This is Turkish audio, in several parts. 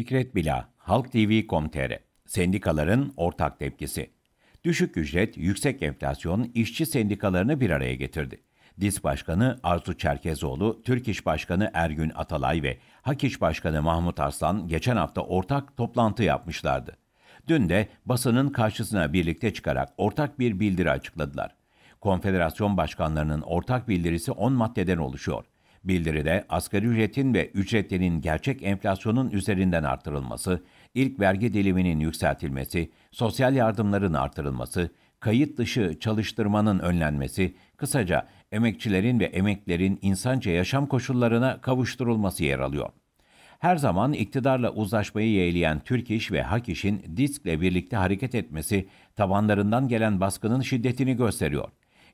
Fikret Bila, Halk TV.com.tr Sendikaların ortak tepkisi. Düşük ücret, yüksek enflasyon işçi sendikalarını bir araya getirdi. DİS Başkanı Arzu Çerkezoğlu, Türk İş Başkanı Ergün Atalay ve Hak İş Başkanı Mahmut Arslan geçen hafta ortak toplantı yapmışlardı. Dün de basının karşısına birlikte çıkarak ortak bir bildiri açıkladılar. Konfederasyon başkanlarının ortak bildirisi 10 maddeden oluşuyor. Bildiride asgari ücretin ve ücretlerin gerçek enflasyonun üzerinden artırılması, ilk vergi diliminin yükseltilmesi, sosyal yardımların artırılması, kayıt dışı çalıştırmanın önlenmesi, kısaca emekçilerin ve emeklerin insanca yaşam koşullarına kavuşturulması yer alıyor. Her zaman iktidarla uzlaşmayı yeğleyen Türk İş ve Hak İş'in diskle birlikte hareket etmesi tabanlarından gelen baskının şiddetini gösteriyor.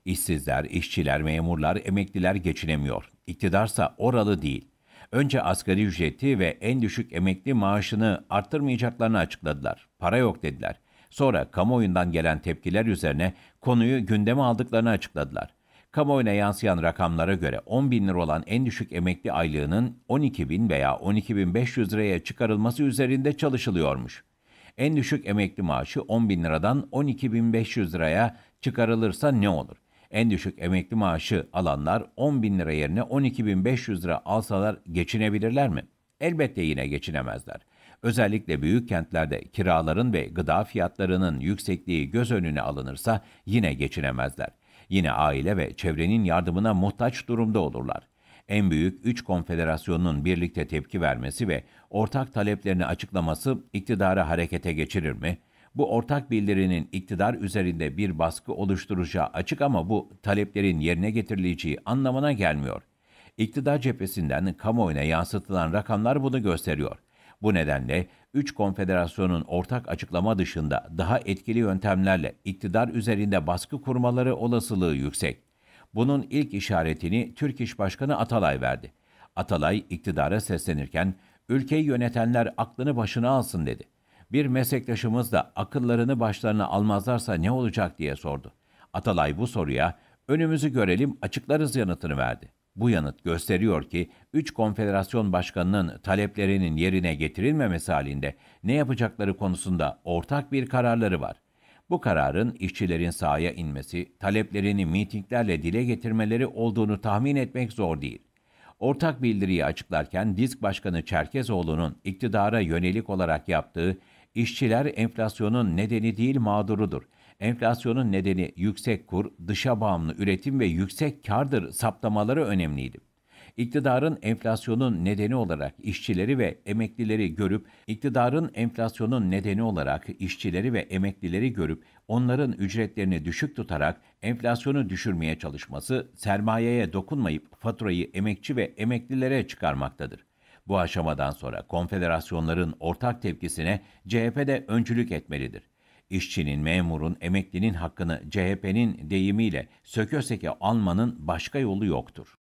İşsizler, işçiler, memurlar, emekliler geçinemiyor. İktidarsa oralı değil. Önce asgari ücreti ve en düşük emekli maaşını arttırmayacaklarını açıkladılar. Para yok dediler. Sonra kamuoyundan gelen tepkiler üzerine konuyu gündeme aldıklarını açıkladılar. Kamuoyuna yansıyan rakamlara göre 10 bin lira olan en düşük emekli aylığının 12 bin veya 12 bin 500 liraya çıkarılması üzerinde çalışılıyormuş. En düşük emekli maaşı 10 bin liradan 12 bin 500 liraya çıkarılırsa ne olur? En düşük emekli maaşı alanlar 10 bin lira yerine 12 bin 500 lira alsalar geçinebilirler mi? Elbette yine geçinemezler. Özellikle büyük kentlerde kiraların ve gıda fiyatlarının yüksekliği göz önüne alınırsa yine geçinemezler. Yine aile ve çevrenin yardımına muhtaç durumda olurlar. En büyük üç konfederasyonun birlikte tepki vermesi ve ortak taleplerini açıklaması iktidarı harekete geçirir mi? Bu ortak bildirinin iktidar üzerinde bir baskı oluşturacağı açık ama bu taleplerin yerine getirileceği anlamına gelmiyor. İktidar cephesinden kamuoyuna yansıtılan rakamlar bunu gösteriyor. Bu nedenle üç konfederasyonun ortak açıklama dışında daha etkili yöntemlerle iktidar üzerinde baskı kurmaları olasılığı yüksek. Bunun ilk işaretini Türk İş Başkanı Atalay verdi. Atalay iktidara seslenirken ülkeyi yönetenler aklını başına alsın dedi. Bir meslektaşımız da akıllarını başlarına almazlarsa ne olacak diye sordu. Atalay bu soruya önümüzü görelim açıklarız yanıtını verdi. Bu yanıt gösteriyor ki 3 konfederasyon başkanının taleplerinin yerine getirilmemesi halinde ne yapacakları konusunda ortak bir kararları var. Bu kararın işçilerin sahaya inmesi, taleplerini mitinglerle dile getirmeleri olduğunu tahmin etmek zor değil. Ortak bildiriyi açıklarken Disk Başkanı Çerkezoğlu'nun iktidara yönelik olarak yaptığı İşçiler enflasyonun nedeni değil mağdurudur. Enflasyonun nedeni yüksek kur, dışa bağımlı üretim ve yüksek kardır saptamaları önemliydi. İktidarın enflasyonun nedeni olarak işçileri ve emeklileri görüp, iktidarın enflasyonun nedeni olarak işçileri ve emeklileri görüp onların ücretlerini düşük tutarak enflasyonu düşürmeye çalışması sermayeye dokunmayıp faturayı emekçi ve emeklilere çıkarmaktadır. Bu aşamadan sonra konfederasyonların ortak tepkisine CHP de öncülük etmelidir. İşçinin, memurun, emeklinin hakkını CHP'nin deyimiyle söke seke almanın başka yolu yoktur.